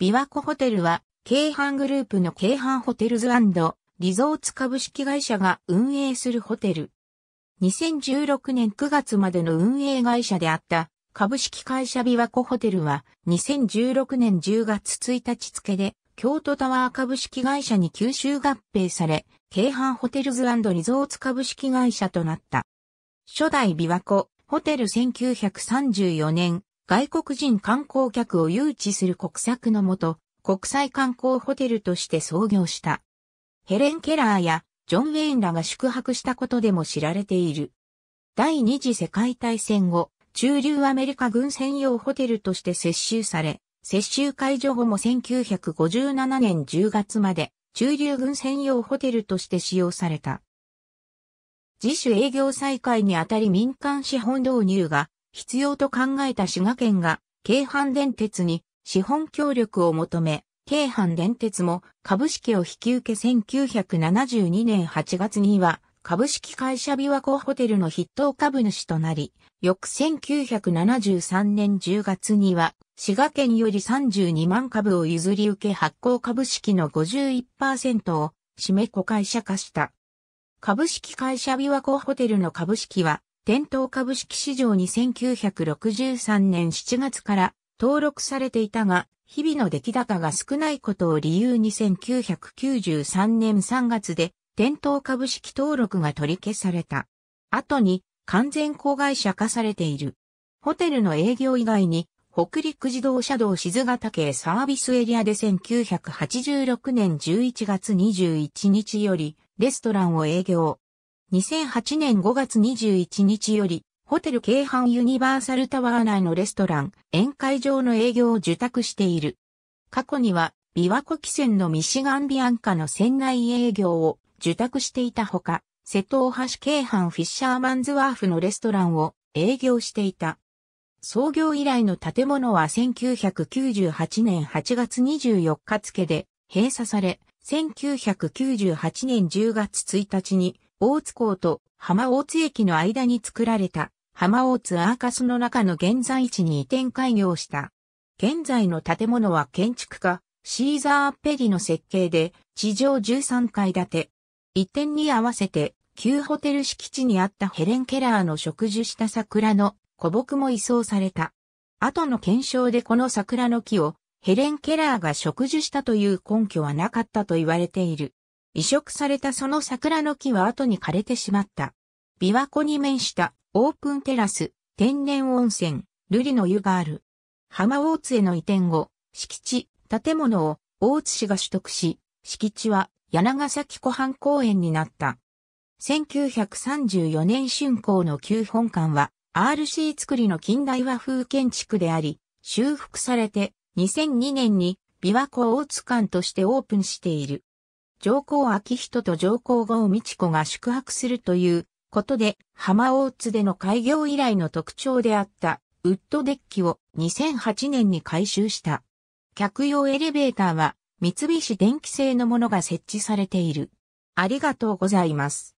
琵琶湖ホテルは、京阪グループの京阪ホテルズリゾーツ株式会社が運営するホテル。2016年9月までの運営会社であった株式会社琵琶湖ホテルは2016年10月1日付で京都タワー株式会社に吸収合併され、京阪ホテルズリゾーツ株式会社となった。初代琵琶湖ホテル1934年外国人観光客を誘致する国策のもと、国際観光ホテルとして創業した。ヘレン・ケラーやジョン・ウェインらが宿泊したことでも知られている。第二次世界大戦後、中流アメリカ軍専用ホテルとして接収され、接収解除後も1957年10月まで中流軍専用ホテルとして使用された。自主営業再開にあたり民間資本導入が必要と考えた滋賀県が、京阪電鉄に資本協力を求め、京阪電鉄も株式を引き受け1972年8月には株式会社琵琶湖ホテルの筆頭株主となり、翌1973年10月には滋賀県より32万株を譲り受け発行株式の51%を締め子会社化した。株式会社琵琶湖ホテルの株式は店頭株式市場に1963年7月から登録されていたが、日々の出来高が少ないことを理由に1993年3月で店頭株式登録が取り消された。後に完全子会社化されている。ホテルの営業以外に北陸自動車道静ヶ岳サービスエリアで1986年11月21日よりレストランを営業。2008年5月21日より、ホテル京阪ユニバーサルタワー内のレストラン、宴会場の営業を受託している。過去には、琵琶湖汽船のミシガンビアンカの船内営業を受託していたほか、瀬戸大橋京阪フィッシャーマンズワーフのレストランを営業していた。創業以来の建物は1998年8月24日付で閉鎖され、1998年10月1日に大津港と浜大津駅の間に作られた浜大津アーカスの中の現在地に移転開業した。現在の建物は建築家シーザー・ペリの設計で地上13階建て。移転に合わせて旧ホテル敷地にあったヘレン・ケラーの植樹した桜の古木も移送された。後の検証でこの桜の木をヘレン・ケラーが植樹したという根拠はなかったと言われている。移植されたその桜の木は後に枯れてしまった。琵琶湖に面したオープンテラス、天然温泉、瑠璃の湯がある。浜大津への移転後、敷地、建物を大津市が取得し、敷地は柳ヶ崎湖畔公園になった。1934年春光の旧本館は RC 作りの近代和風建築であり、修復されて2002年に琵琶湖大津館としてオープンしている。上皇明人と上皇后美智子が宿泊するということで、浜大津での開業以来の特徴であったウッドデッキを2008年に改修した。客用エレベーターは三菱電機製のものが設置されている。ありがとうございます。